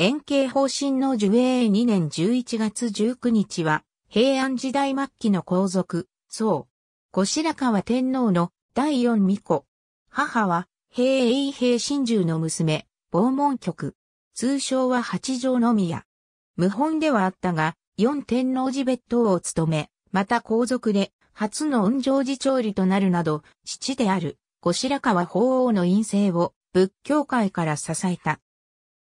円形方針の樹永2年11月19日は、平安時代末期の皇族、宋、後白河天皇の第四巫女。母は、平永平真珠の娘、傍門局。通称は八条宮。無本ではあったが、四天王寺別当を務め、また皇族で、初の恩上寺長理となるなど、父である、後白河法皇の院政を、仏教界から支えた。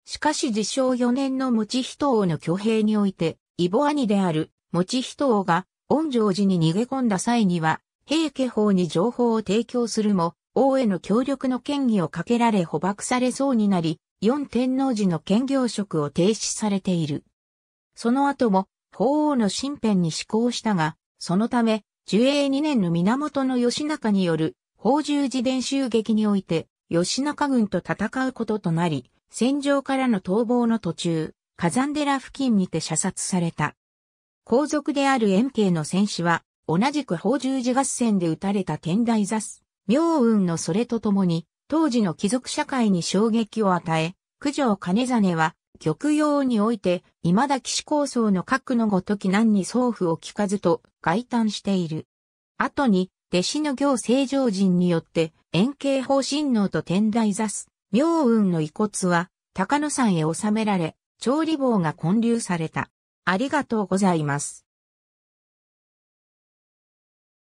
しかし自称4年の持人王の挙兵において、イボ兄である持人王が、恩城寺に逃げ込んだ際には、平家法に情報を提供するも、王への協力の権威をかけられ捕獲されそうになり、四天王寺の兼業職を停止されている。その後も、法王の身辺に施行したが、そのため、樹永2年の源義仲による、法十字伝襲撃において、義仲軍と戦うこととなり、戦場からの逃亡の途中、火山寺付近にて射殺された。皇族である円慶の戦士は、同じく宝十字合戦で撃たれた天台座妙明雲のそれとともに、当時の貴族社会に衝撃を与え、九条金真は、極葉において、未だ騎士構想の核のごとき何に送付を聞かずと、外嘆している。後に、弟子の行正常人によって、円形方神能と天台座明雲の遺骨は高野山へ収められ、調理棒が建立された。ありがとうございます。